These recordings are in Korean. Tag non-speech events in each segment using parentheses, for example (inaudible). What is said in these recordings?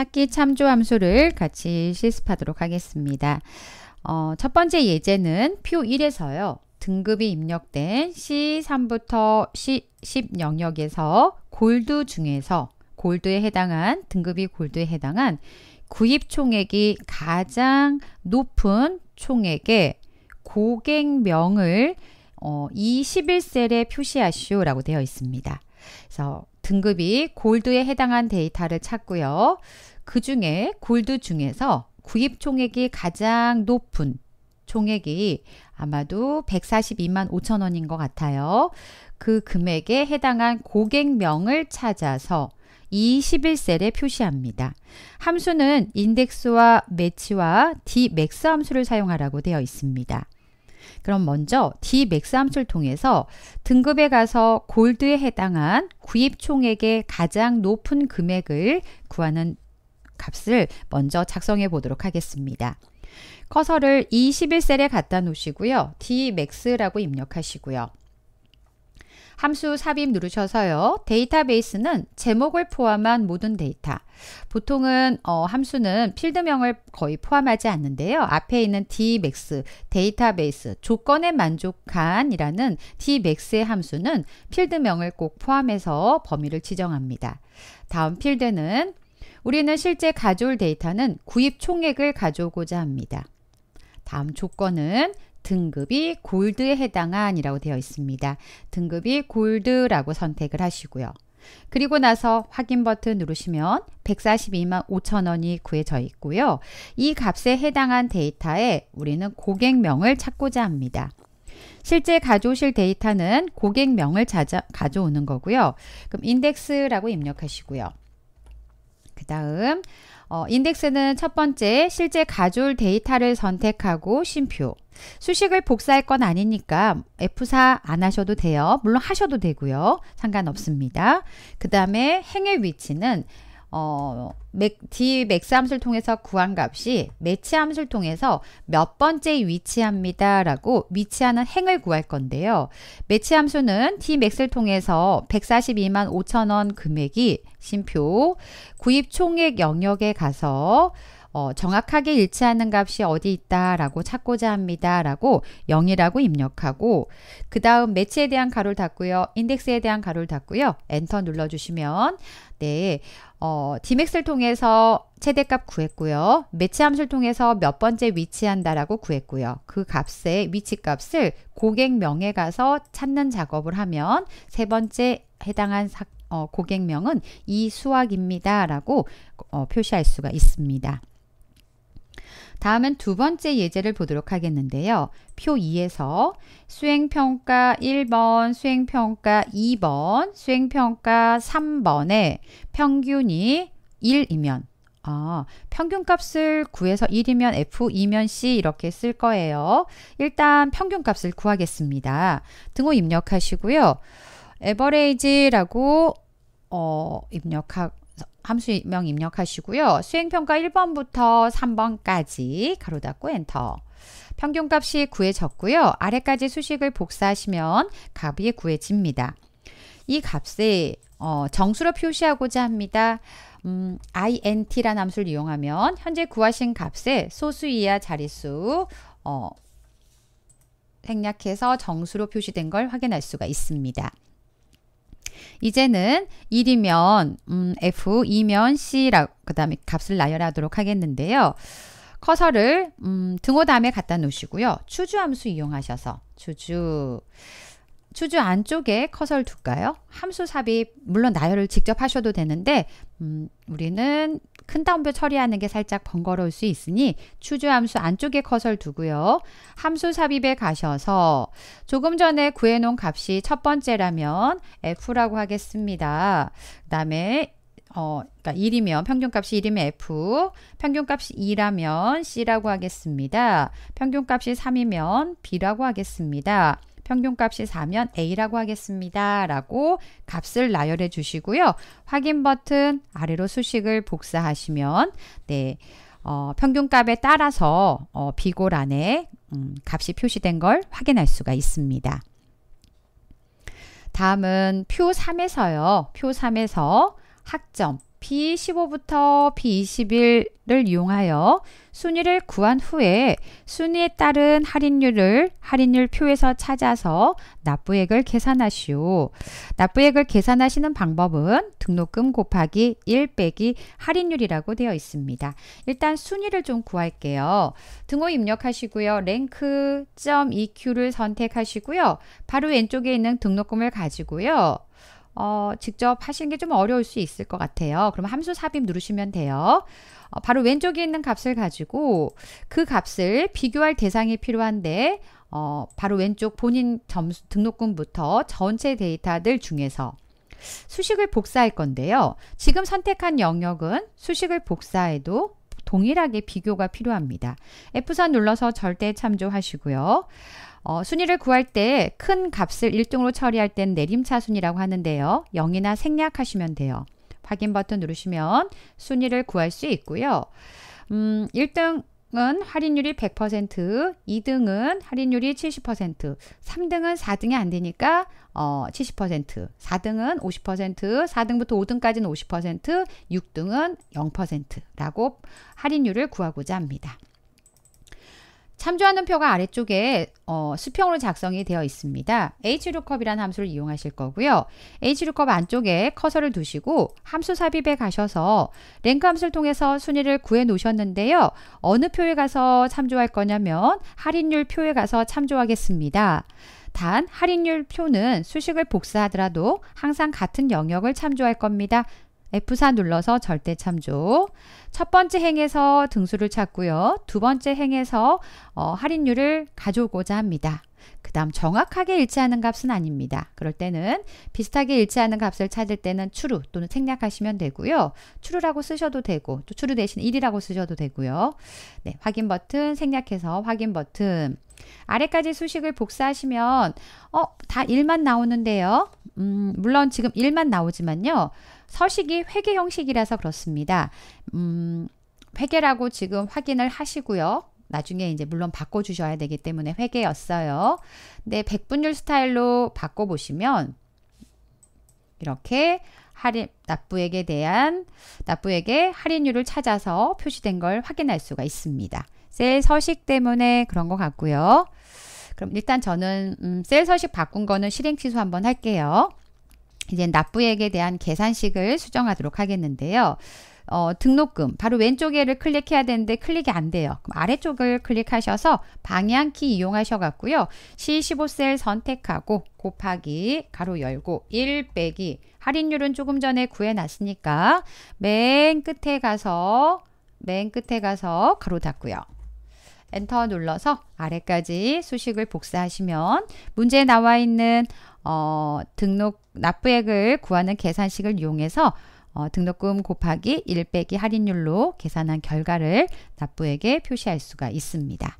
찾기 참조 함수를 같이 실습하도록 하겠습니다. 어, 첫 번째 예제는 표 1에서요. 등급이 입력된 C3부터 C10 영역에서 골드 중에서 골드에 해당한 등급이 골드에 해당한 구입 총액이 가장 높은 총액의 고객명을 어, 이1셀에 표시하시오라고 되어 있습니다. 그래서 등급이 골드에 해당한 데이터를 찾고요. 그 중에 골드 중에서 구입 총액이 가장 높은 총액이 아마도 142만 5천 원인 것 같아요. 그 금액에 해당한 고객명을 찾아서 21셀에 표시합니다. 함수는 인덱스와 매치와 dmax 함수를 사용하라고 되어 있습니다. 그럼 먼저 D 맥스함수를 통해서 등급에 가서 골드에 해당한 구입 총액의 가장 높은 금액을 구하는 값을 먼저 작성해 보도록 하겠습니다. 커서를 21셀에 갖다 놓으시고요. D max라고 입력하시고요. 함수 삽입 누르셔서요. 데이터베이스는 제목을 포함한 모든 데이터. 보통은 어, 함수는 필드명을 거의 포함하지 않는데요. 앞에 있는 dmax 데이터베이스 조건에 만족한이라는 dmax의 함수는 필드명을 꼭 포함해서 범위를 지정합니다. 다음 필드는 우리는 실제 가져올 데이터는 구입 총액을 가져오고자 합니다. 다음 조건은 등급이 골드에 해당한이라고 되어 있습니다. 등급이 골드라고 선택을 하시고요. 그리고 나서 확인 버튼 누르시면 142만 5천원이 구해져 있고요. 이 값에 해당한 데이터에 우리는 고객명을 찾고자 합니다. 실제 가져오실 데이터는 고객명을 찾아, 가져오는 거고요. 그럼 인덱스라고 입력하시고요. 그 다음 어, 인덱스는 첫 번째 실제 가졸 데이터를 선택하고 쉼표 수식을 복사할 건 아니니까 F4 안 하셔도 돼요. 물론 하셔도 되고요. 상관없습니다. 그 다음에 행의 위치는 어, 맥, D 맥스함수를 통해서 구한 값이 매치함수를 통해서 몇 번째 위치합니다. 라고 위치하는 행을 구할 건데요. 매치함수는 D 맥스를 통해서 142만 5천원 금액이 심표 구입 총액 영역에 가서 어, 정확하게 일치하는 값이 어디 있다라고 찾고자 합니다라고 0이라고 입력하고 그 다음 매치에 대한 가로를 닫고요. 인덱스에 대한 가로를 닫고요. 엔터 눌러주시면 네 어, 디맥스를 통해서 최대값 구했고요. 매치 함수를 통해서 몇 번째 위치한다라고 구했고요. 그 값의 위치값을 고객명에 가서 찾는 작업을 하면 세 번째 해당한 사, 어, 고객명은 이 수학입니다라고 어, 표시할 수가 있습니다. 다음은 두 번째 예제를 보도록 하겠는데요. 표 2에서 수행평가 1번, 수행평가 2번, 수행평가 3번의 평균이 1이면 아, 평균값을 9에서 1이면 F2면 C 이렇게 쓸 거예요. 일단 평균값을 구하겠습니다. 등호 입력하시고요. 에버레이지라고 어, 입력하, 함수명 입력하시고요. 수행평가 1번부터 3번까지 가로 닫고 엔터. 평균값이 구해졌고요 아래까지 수식을 복사하시면 값이 구해집니다이 값을 어, 정수로 표시하고자 합니다. 음, int라는 함수를 이용하면 현재 구하신 값에 소수 이하 자릿수 어, 생략해서 정수로 표시된 걸 확인할 수가 있습니다. 이제는 1이면 음, F, 2면 C라고 그 다음에 값을 나열하도록 하겠는데요. 커서를 음, 등호 다음에 갖다 놓으시고요. 추주 함수 이용하셔서 추주 추주 안쪽에 커서를 둘까요? 함수 삽입 물론 나열을 직접 하셔도 되는데 음, 우리는 큰 따옴표 처리하는 게 살짝 번거로울 수 있으니 추주 함수 안쪽에 커서를 두고요. 함수 삽입에 가셔서 조금 전에 구해놓은 값이 첫 번째라면 F라고 하겠습니다. 그 다음에 어, 그러니까 1이면 평균값이 1이면 F, 평균값이 2라면 C라고 하겠습니다. 평균값이 3이면 B라고 하겠습니다. 평균값이 4면 A라고 하겠습니다. 라고 값을 나열해 주시고요. 확인 버튼 아래로 수식을 복사하시면 네 어, 평균값에 따라서 어, 비고란에 음, 값이 표시된 걸 확인할 수가 있습니다. 다음은 표 3에서요. 표 3에서 학점 B15부터 B21을 이용하여 순위를 구한 후에 순위에 따른 할인율을 할인율 표에서 찾아서 납부액을 계산하시오. 납부액을 계산하시는 방법은 등록금 곱하기 1 빼기 할인율이라고 되어 있습니다. 일단 순위를 좀 구할게요. 등호 입력하시고요. 랭크.eq를 선택하시고요. 바로 왼쪽에 있는 등록금을 가지고요. 어, 직접 하시는 게 좀 어려울 수 있을 것 같아요. 그럼 함수 삽입 누르시면 돼요. 어, 바로 왼쪽에 있는 값을 가지고 그 값을 비교할 대상이 필요한데 어, 바로 왼쪽 본인 점수 등록금부터 전체 데이터들 중에서 수식을 복사할 건데요. 지금 선택한 영역은 수식을 복사해도 동일하게 비교가 필요합니다. F4 눌러서 절대 참조하시고요. 어, 순위를 구할 때 큰 값을 일등으로 처리할 땐 내림차 순이라고 하는데요. 0이나 생략하시면 돼요. 확인 버튼 누르시면 순위를 구할 수 있고요. 음, 1등은 할인율이 100%, 2등은 할인율이 70%, 3등은 4등이 안 되니까 어, 70%, 4등은 50%, 4등부터 5등까지는 50%, 6등은 0%라고 할인율을 구하고자 합니다. 참조하는 표가 아래쪽에 어, 수평으로 작성이 되어 있습니다. hlookupi란 함수를 이용하실 거고요. hlookup 안쪽에 커서를 두시고 함수 삽입에 가셔서 랭크 함수를 통해서 순위를 구해 놓으셨는데요. 어느 표에 가서 참조할 거냐면 할인율 표에 가서 참조하겠습니다. 단 할인율 표는 수식을 복사하더라도 항상 같은 영역을 참조할 겁니다. F4 눌러서 절대 참조. 첫 번째 행에서 등수를 찾고요. 두 번째 행에서 어, 할인율을 가져오고자 합니다. 그 다음 정확하게 일치하는 값은 아닙니다. 그럴 때는 비슷하게 일치하는 값을 찾을 때는 true 또는 생략하시면 되고요. t r u e 라고 쓰셔도 되고 또 true 대신 1이라고 쓰셔도 되고요. 네, 확인 버튼 생략해서 확인 버튼 아래까지 수식을 복사하시면 어, 다 1만 나오는데요. 음, 물론 지금 1만 나오지만요. 서식이 회계 형식이라서 그렇습니다. 음, 회계라고 지금 확인을 하시고요. 나중에 이제 물론 바꿔주셔야 되기 때문에 회계였어요. 근데 백분율 스타일로 바꿔보시면 이렇게 할인, 납부액에 대한 납부액의 할인율을 찾아서 표시된 걸 확인할 수가 있습니다. 셀 서식 때문에 그런 것 같고요. 그럼 일단 저는 음, 셀 서식 바꾼 거는 실행 취소 한번 할게요. 이제 납부액에 대한 계산식을 수정하도록 하겠는데요. 어, 등록금 바로 왼쪽에를 클릭해야 되는데 클릭이 안 돼요. 그럼 아래쪽을 클릭하셔서 방향키 이용하셔 갖고요. C15셀 선택하고 곱하기 가로 열고 1 빼기 할인율은 조금 전에 구해놨으니까 맨 끝에 가서 맨 끝에 가서 가로 닫고요. 엔터 눌러서 아래까지 수식을 복사하시면 문제에 나와 있는 어, 등록 납부액을 구하는 계산식을 이용해서 어, 등록금 곱하기 1 빼기 할인율로 계산한 결과를 납부에게 표시할 수가 있습니다.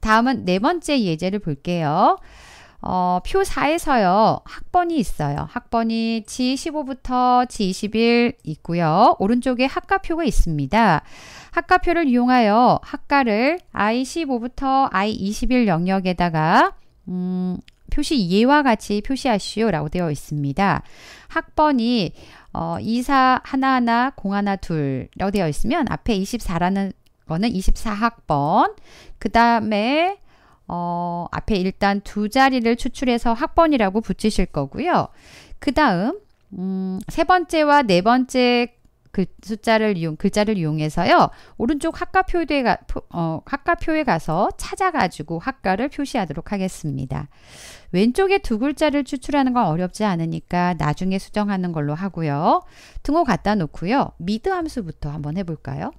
다음은 네 번째 예제를 볼게요. 어, 표 4에서요. 학번이 있어요. 학번이 G15부터 G21 있고요. 오른쪽에 학과표가 있습니다. 학과표를 이용하여 학과를 I15부터 I21 영역에다가 음, 표시 예와 같이 표시하시오 라고 되어 있습니다. 학번이 어, 2 4 하나하나 공하나 둘이라고 되어 있으면 앞에 24라는 거는 24학번 그 다음에 어, 앞에 일단 두 자리를 추출해서 학번이라고 붙이실 거고요. 그 다음 음, 세 번째와 네 번째 그 숫자를 이용 글자를 이용해서요. 오른쪽 학과 표에 가 어, 학과 표에 가서 찾아 가지고 학과를 표시하도록 하겠습니다. 왼쪽에 두 글자를 추출하는 건 어렵지 않으니까 나중에 수정하는 걸로 하고요. 등호 갖다 놓고요. 미드 함수부터 한번 해 볼까요?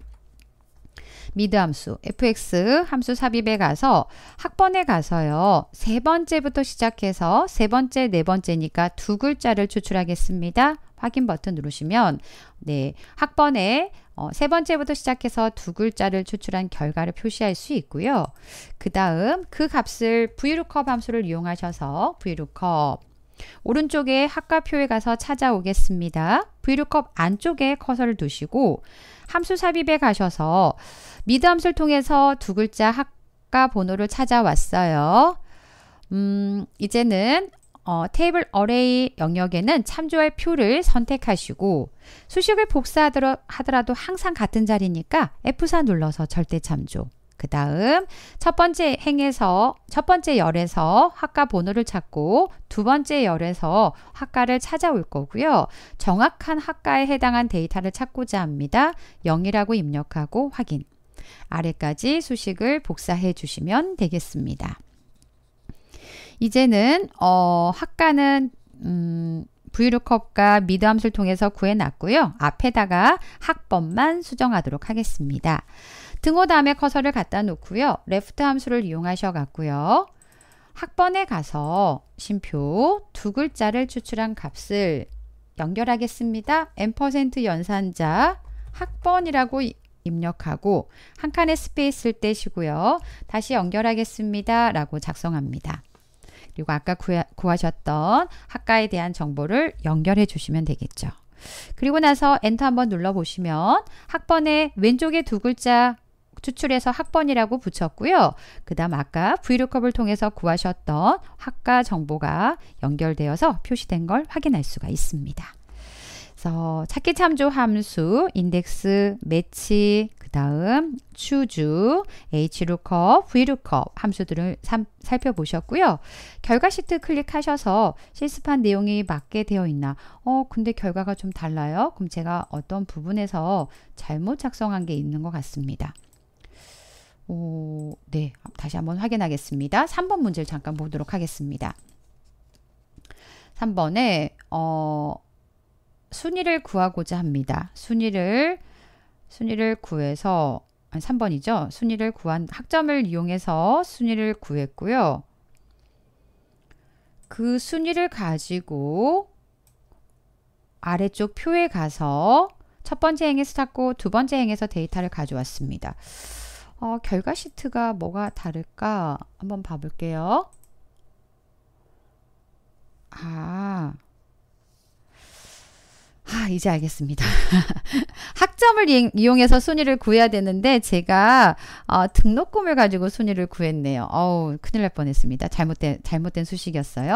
미드 함수 fx 함수 삽입에 가서 학번에 가서요. 세 번째부터 시작해서 세 번째, 네 번째니까 두 글자를 추출하겠습니다. 확인 버튼 누르시면 네 학번에 어, 세 번째부터 시작해서 두 글자를 추출한 결과를 표시할 수 있고요. 그 다음 그 값을 vlookup 함수를 이용하셔서 vlookup 오른쪽에 학과표에 가서 찾아오겠습니다. vlookup 안쪽에 커서를 두시고 함수 삽입에 가셔서 미드 함수를 통해서 두 글자 학과 번호를 찾아왔어요. 음, 이제는 어, 테이블 어레이 영역에는 참조할 표를 선택하시고 수식을 복사하더라도 항상 같은 자리니까 F4 눌러서 절대 참조 그 다음 첫 번째 행에서 첫 번째 열에서 학과 번호를 찾고 두 번째 열에서 학과를 찾아올 거고요. 정확한 학과에 해당한 데이터를 찾고자 합니다. 0이라고 입력하고 확인 아래까지 수식을 복사해 주시면 되겠습니다. 이제는 어, 학과는 음, 브이룩컵과 미드함수를 통해서 구해놨고요. 앞에다가 학번만 수정하도록 하겠습니다. 등호 다음에 커서를 갖다 놓고요. 레프트 함수를 이용하셔 갖고요. 학번에 가서 심표 두 글자를 추출한 값을 연결하겠습니다. n% 연산자 학번이라고 입력하고 한 칸의 스페이스를 떼시고요. 다시 연결하겠습니다. 라고 작성합니다. 그리고 아까 구하, 셨던 학과에 대한 정보를 연결해 주시면 되겠죠. 그리고 나서 엔터 한번 눌러보시면 학번의 왼쪽에 두 글자 추출해서 학번이라고 붙였고요. 그 다음 아까 v l o o 을 통해서 구하셨던 학과 정보가 연결되어서 표시된 걸 확인할 수가 있습니다. 그래서 찾기 참조 함수, 인덱스, 매치, 그 다음 추주, hlucup, vlucup 함수들을 삼, 살펴보셨고요. 결과 시트 클릭하셔서 실습한 내용이 맞게 되어 있나 어 근데 결과가 좀 달라요? 그럼 제가 어떤 부분에서 잘못 작성한 게 있는 것 같습니다. 오, 네, 다시 한번 확인하겠습니다. 3번 문제를 잠깐 보도록 하겠습니다. 3번에 어, 순위를 구하고자 합니다. 순위를 순위를 구해서 아 3번이죠. 순위를 구한 학점을 이용해서 순위를 구했고요. 그 순위를 가지고 아래쪽 표에 가서 첫 번째 행에서 찾고 두 번째 행에서 데이터를 가져왔습니다. 어, 결과 시트가 뭐가 다를까 한번 봐볼게요. 아, 아, 이제 알겠습니다. (laughs) 학점을 이용해서 순위를 구해야 되는데 제가 어, 등록금을 가지고 순위를 구했네요. 어우, 큰일 날 뻔했습니다. 잘못된 잘못된 수식이었어요.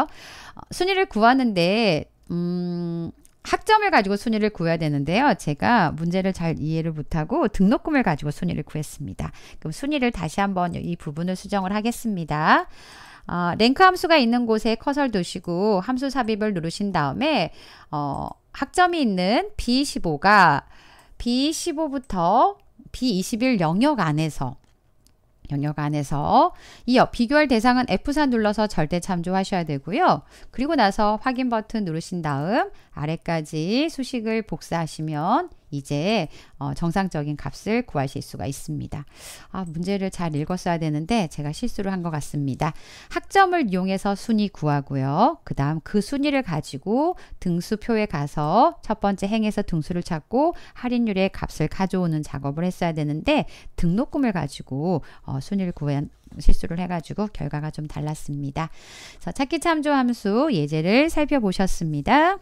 어, 순위를 구하는데 음, 학점을 가지고 순위를 구해야 되는데요. 제가 문제를 잘 이해를 못하고 등록금을 가지고 순위를 구했습니다. 그럼 순위를 다시 한번 이 부분을 수정을 하겠습니다. 어, 랭크 함수가 있는 곳에 커서를 두시고 함수 삽입을 누르신 다음에 어, 학점이 있는 B15가 B15부터 B21 영역 안에서 영역 안에서 이어 비교할 대상은 F4 눌러서 절대 참조하셔야 되고요. 그리고 나서 확인 버튼 누르신 다음 아래까지 수식을 복사하시면 이제 어, 정상적인 값을 구하실 수가 있습니다. 아, 문제를 잘 읽었어야 되는데 제가 실수를 한 것 같습니다. 학점을 이용해서 순위 구하고요. 그 다음 그 순위를 가지고 등수표에 가서 첫 번째 행에서 등수를 찾고 할인율의 값을 가져오는 작업을 했어야 되는데 등록금을 가지고 어, 순위를 구한 실수를 해가지고 결과가 좀 달랐습니다. 자, 찾기 참조 함수 예제를 살펴보셨습니다.